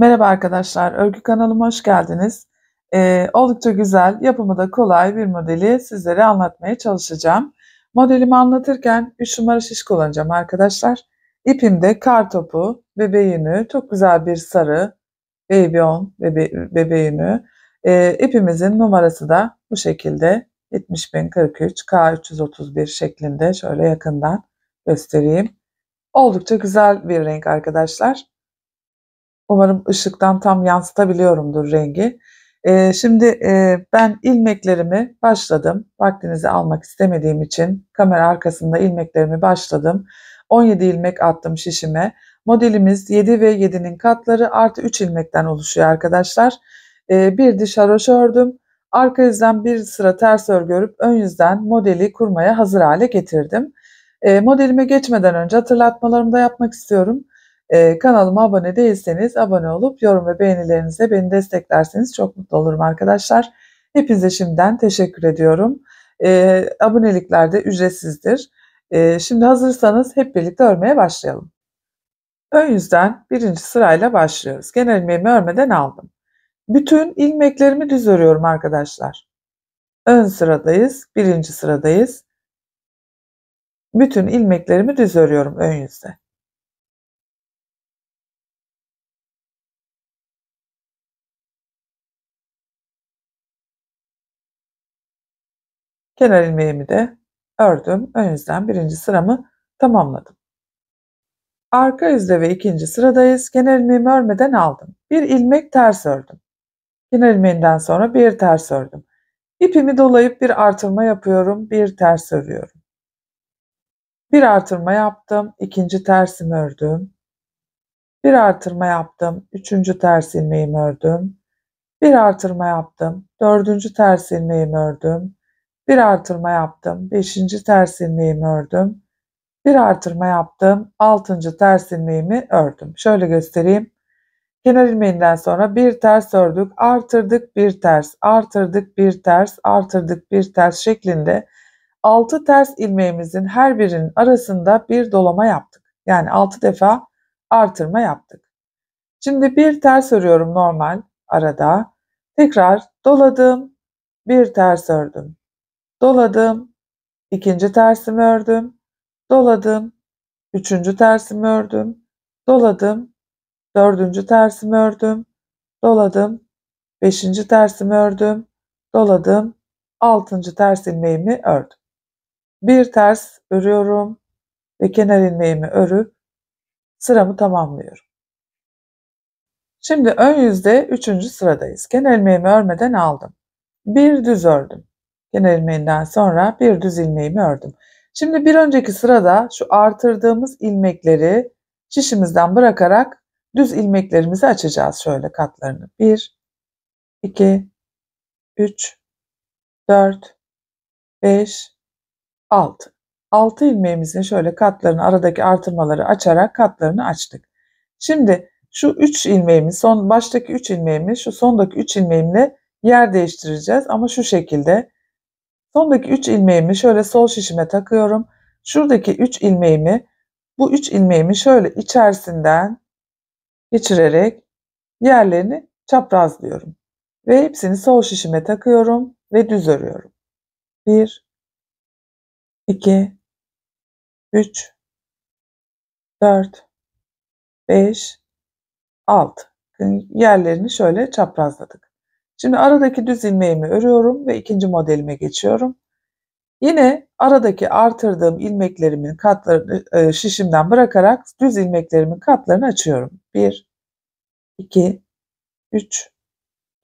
Merhaba arkadaşlar, örgü kanalıma hoş geldiniz. Ee, oldukça güzel, yapımı da kolay bir modeli sizlere anlatmaya çalışacağım. Modelimi anlatırken 3 numara şiş kullanacağım arkadaşlar. İpimde kar topu, bebeğini, çok güzel bir sarı, baby on bebe, bebe Ee, ipimizin numarası da bu şekilde 70043 K331 şeklinde şöyle yakından göstereyim. Oldukça güzel bir renk arkadaşlar. Umarım ışıktan tam yansıtabiliyorumdur rengi. E, şimdi e, ben ilmeklerimi başladım. Vaktinizi almak istemediğim için kamera arkasında ilmeklerimi başladım. 17 ilmek attım şişime. Modelimiz 7 ve 7'nin katları artı 3 ilmekten oluşuyor arkadaşlar. E, bir diş haroşa ördüm. Arka yüzden bir sıra ters örgü örüp ön yüzden modeli kurmaya hazır hale getirdim. E, modelime geçmeden önce hatırlatmalarımı da yapmak istiyorum. E, kanalıma abone değilseniz abone olup yorum ve beğenilerinizle beni desteklerseniz çok mutlu olurum arkadaşlar. Hepinize şimdiden teşekkür ediyorum. E, abonelikler de ücretsizdir. E, şimdi hazırsanız hep birlikte örmeye başlayalım. Ön yüzden birinci sırayla başlıyoruz. Genel ilmeğimi örmeden aldım. Bütün ilmeklerimi düz örüyorum arkadaşlar. Ön sıradayız, birinci sıradayız. Bütün ilmeklerimi düz örüyorum ön yüzde. Kenar ilmeğimi de ördüm. Ön yüzden birinci sıramı tamamladım. Arka yüzde ve ikinci sıradayız. Kenar ilmeğimi örmeden aldım. Bir ilmek ters ördüm. Kenar ilmeğinden sonra bir ters ördüm. İpimi dolayıp bir artırma yapıyorum. Bir ters örüyorum. Bir artırma yaptım. ikinci tersimi ördüm. Bir artırma yaptım. Üçüncü ters ilmeğimi ördüm. Bir artırma yaptım. Dördüncü ters ilmeğimi ördüm bir artırma yaptım. Beşinci ters ilmeğimi ördüm. Bir artırma yaptım. Altıncı ters ilmeğimi ördüm. Şöyle göstereyim. Kenar ilmeğinden sonra bir ters ördük, artırdık bir ters, artırdık bir ters, artırdık bir ters şeklinde 6 ters ilmeğimizin her birinin arasında bir dolama yaptık. Yani 6 defa artırma yaptık. Şimdi bir ters örüyorum normal arada. Tekrar doladım, bir ters ördüm doladım, ikinci tersimi ördüm, doladım, üçüncü tersimi ördüm, doladım, dördüncü tersimi ördüm, doladım, beşinci tersimi ördüm, doladım, altıncı ters ilmeğimi ördüm. Bir ters örüyorum ve kenar ilmeğimi örüp sıramı tamamlıyorum. Şimdi ön yüzde üçüncü sıradayız. Kenar ilmeğimi örmeden aldım. Bir düz ördüm. Kenar ilmeğinden sonra bir düz ilmeğimi ördüm. Şimdi bir önceki sırada şu artırdığımız ilmekleri şişimizden bırakarak düz ilmeklerimizi açacağız şöyle katlarını. 1 2 3 4 5 6 6 ilmeğimizin şöyle katlarını aradaki artırmaları açarak katlarını açtık. Şimdi şu 3 ilmeğimiz, son baştaki 3 ilmeğimiz, şu sondaki 3 ilmeğimle yer değiştireceğiz ama şu şekilde Sondaki 3 ilmeğimi şöyle sol şişime takıyorum. Şuradaki 3 ilmeğimi bu 3 ilmeğimi şöyle içerisinden geçirerek yerlerini çaprazlıyorum. Ve hepsini sol şişime takıyorum ve düz örüyorum. 1 2 3 4 5 6 yerlerini şöyle çaprazladık. Şimdi aradaki düz ilmeğimi örüyorum ve ikinci modelime geçiyorum. Yine aradaki artırdığım ilmeklerimin katlarını e, şişimden bırakarak düz ilmeklerimin katlarını açıyorum. 1, 2, 3,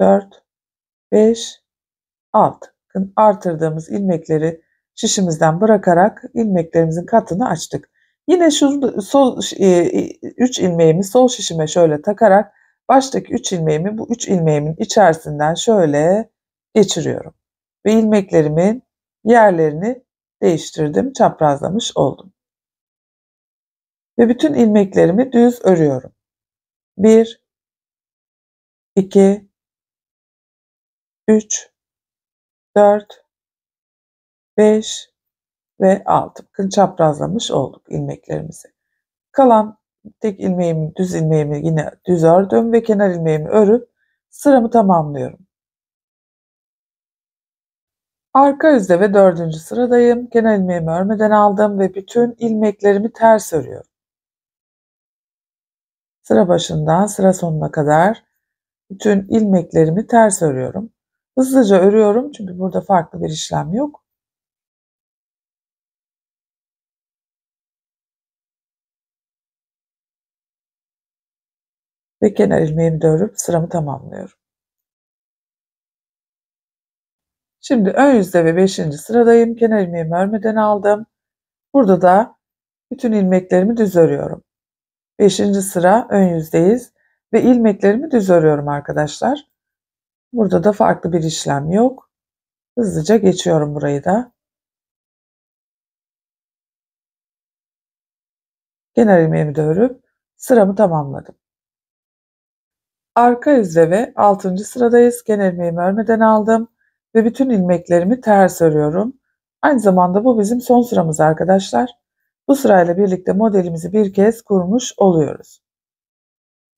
4, 5, 6. Artırdığımız ilmekleri şişimizden bırakarak ilmeklerimizin katını açtık. Yine şu sol 3 e, ilmeğimi sol şişime şöyle takarak Baştaki 3 ilmeğimi bu 3 ilmeğimin içerisinden şöyle geçiriyorum. Ve ilmeklerimin yerlerini değiştirdim, çaprazlamış oldum. Ve bütün ilmeklerimi düz örüyorum. 1 2 3 4 5 ve 6. Bakın çaprazlamış olduk ilmeklerimizi. Kalan tek ilmeğimi, düz ilmeğimi yine düz ördüm ve kenar ilmeğimi örüp sıramı tamamlıyorum. Arka yüzde ve dördüncü sıradayım. Kenar ilmeğimi örmeden aldım ve bütün ilmeklerimi ters örüyorum. Sıra başından sıra sonuna kadar bütün ilmeklerimi ters örüyorum. Hızlıca örüyorum çünkü burada farklı bir işlem yok. Ve kenar ilmeğimi de sıramı tamamlıyorum. Şimdi ön yüzde ve 5. sıradayım. Kenar ilmeğimi örmeden aldım. Burada da bütün ilmeklerimi düz örüyorum. 5. sıra ön yüzdeyiz ve ilmeklerimi düz örüyorum arkadaşlar. Burada da farklı bir işlem yok. Hızlıca geçiyorum burayı da. Kenar ilmeğimi de örüp sıramı tamamladım. Arka yüzde ve 6. sıradayız. Genel ilmeğimi örmeden aldım ve bütün ilmeklerimi ters örüyorum. Aynı zamanda bu bizim son sıramız arkadaşlar. Bu sırayla birlikte modelimizi bir kez kurmuş oluyoruz.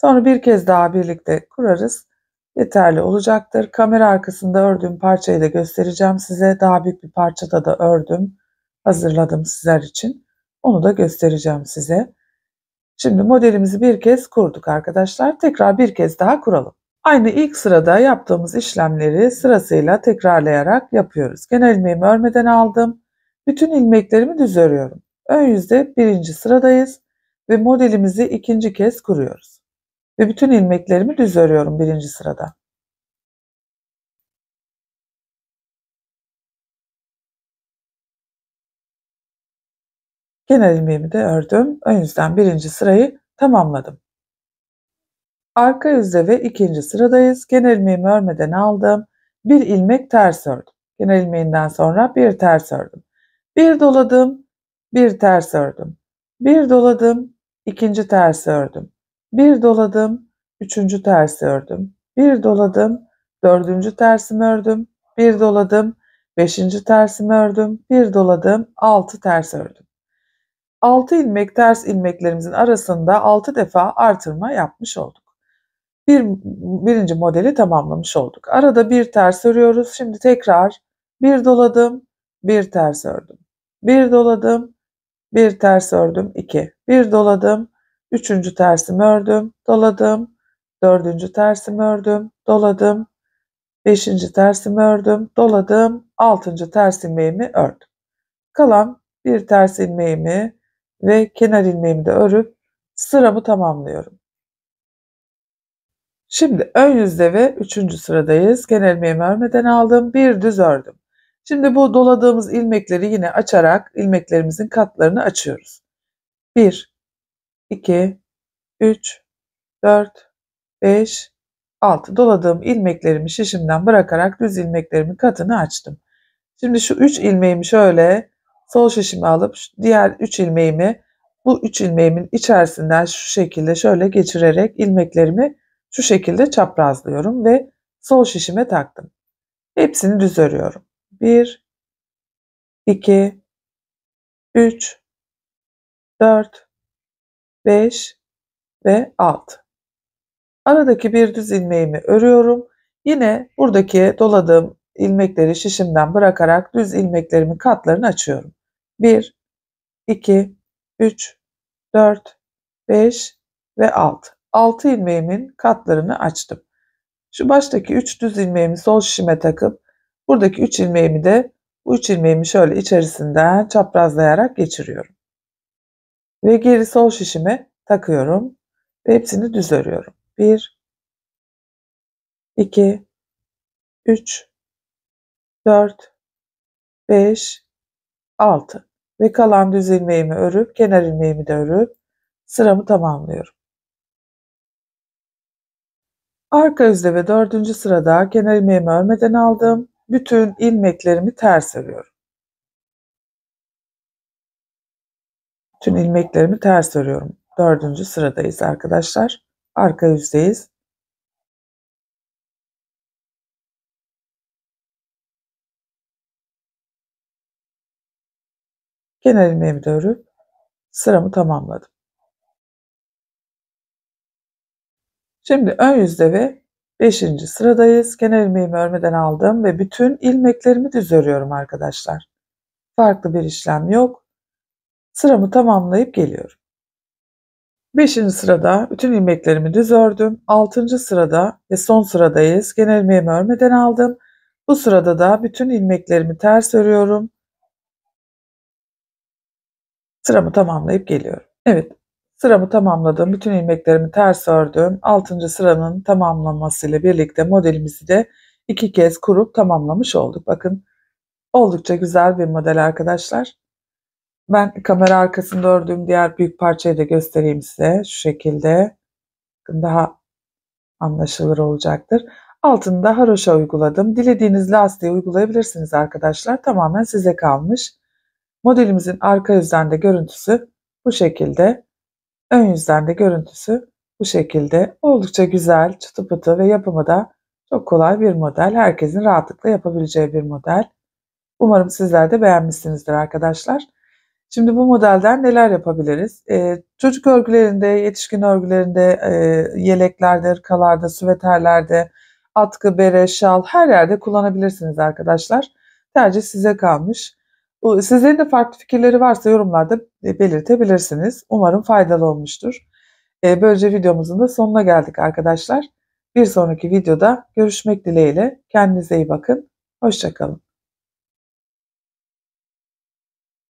Sonra bir kez daha birlikte kurarız. Yeterli olacaktır. Kamera arkasında ördüğüm parçayı da göstereceğim size. Daha büyük bir parçada da ördüm. Hazırladım sizler için. Onu da göstereceğim size. Şimdi modelimizi bir kez kurduk arkadaşlar. Tekrar bir kez daha kuralım. Aynı ilk sırada yaptığımız işlemleri sırasıyla tekrarlayarak yapıyoruz. Genel ilmeğimi örmeden aldım. Bütün ilmeklerimi düz örüyorum. Ön yüzde birinci sıradayız ve modelimizi ikinci kez kuruyoruz. Ve bütün ilmeklerimi düz örüyorum birinci sırada. Genel ilmeğimi de ördüm. O yüzden birinci sırayı tamamladım. Arka yüzde ve ikinci sıradayız. Genel ilmeğimi örmeden aldım. Bir ilmek ters ördüm. Genel ilmeğinden sonra bir ters ördüm. Bir doladım, bir ters ördüm. Bir doladım, ikinci ters ördüm. Bir doladım, üçüncü ters ördüm. Bir doladım, dördüncü tersimi ördüm. Bir doladım, beşinci tersimi ördüm. Bir doladım, altı ters ördüm. 6 ilmek ters ilmeklerimizin arasında 6 defa artırma yapmış olduk. Bir, birinci modeli tamamlamış olduk. Arada bir ters örüyoruz. Şimdi tekrar bir doladım, bir ters ördüm. Bir doladım, bir ters ördüm. 2. Bir doladım, üçüncü tersimi ördüm, doladım. Dördüncü tersimi ördüm, doladım. Beşinci tersimi ördüm, doladım. Altıncı ters ilmeğimi ördüm. Kalan bir ters ilmeğimi ve kenar ilmeğimi de örüp sıramı tamamlıyorum. Şimdi ön yüzde ve üçüncü sıradayız. Kenar ilmeğimi örmeden aldım. Bir düz ördüm. Şimdi bu doladığımız ilmekleri yine açarak ilmeklerimizin katlarını açıyoruz. 1, 2, 3, 4, 5, 6. Doladığım ilmeklerimi şişimden bırakarak düz ilmeklerimin katını açtım. Şimdi şu 3 ilmeğimi şöyle Sol şişimi alıp diğer 3 ilmeğimi bu 3 ilmeğimin içerisinden şu şekilde şöyle geçirerek ilmeklerimi şu şekilde çaprazlıyorum ve sol şişime taktım. Hepsini düz örüyorum. 1 2 3 4 5 ve 6. Aradaki bir düz ilmeğimi örüyorum. Yine buradaki doladığım ilmekleri şişimden bırakarak düz ilmeklerimi katlarını açıyorum. 1, 2, 3, 4, 5 ve 6. 6 ilmeğimin katlarını açtım. Şu baştaki 3 düz ilmeğimi sol şişime takıp buradaki 3 ilmeğimi de bu 3 ilmeğimi şöyle içerisinden çaprazlayarak geçiriyorum. Ve geri sol şişime takıyorum ve hepsini düz örüyorum. 1 2 3 4 5 6 ve kalan düz ilmeğimi örüp kenar ilmeğimi de örüp sıramı tamamlıyorum. Arka yüzde ve dördüncü sırada kenar ilmeğimi örmeden aldım. Bütün ilmeklerimi ters örüyorum. Bütün ilmeklerimi ters örüyorum. Dördüncü sıradayız arkadaşlar. Arka yüzdeyiz. Kenar ilmeğimi örüp sıramı tamamladım. Şimdi ön yüzde ve 5. sıradayız. Kenar ilmeğimi örmeden aldım ve bütün ilmeklerimi düz örüyorum arkadaşlar. Farklı bir işlem yok. Sıramı tamamlayıp geliyorum. 5. sırada bütün ilmeklerimi düz ördüm. 6. sırada ve son sıradayız. Genel ilmeğimi örmeden aldım. Bu sırada da bütün ilmeklerimi ters örüyorum. Sıramı tamamlayıp geliyorum. Evet sıramı tamamladım. Bütün ilmeklerimi ters ördüm. 6. sıranın tamamlamasıyla birlikte modelimizi de iki kez kurup tamamlamış olduk. Bakın oldukça güzel bir model arkadaşlar. Ben kamera arkasında ördüğüm diğer büyük parçayı da göstereyim size. Şu şekilde daha anlaşılır olacaktır. Altında haroşa uyguladım. Dilediğiniz lastiği uygulayabilirsiniz arkadaşlar. Tamamen size kalmış. Modelimizin arka yüzden görüntüsü bu şekilde. Ön yüzden görüntüsü bu şekilde. Oldukça güzel, çıtı pıtı ve yapımı da çok kolay bir model. Herkesin rahatlıkla yapabileceği bir model. Umarım sizler de beğenmişsinizdir arkadaşlar. Şimdi bu modelden neler yapabiliriz? Ee, çocuk örgülerinde, yetişkin örgülerinde, e, yeleklerde, ırkalarda, süveterlerde, atkı, bere, şal her yerde kullanabilirsiniz arkadaşlar. Tercih size kalmış. Sizlerin de farklı fikirleri varsa yorumlarda belirtebilirsiniz. Umarım faydalı olmuştur. E, böylece videomuzun da sonuna geldik arkadaşlar. Bir sonraki videoda görüşmek dileğiyle. Kendinize iyi bakın. Hoşçakalın.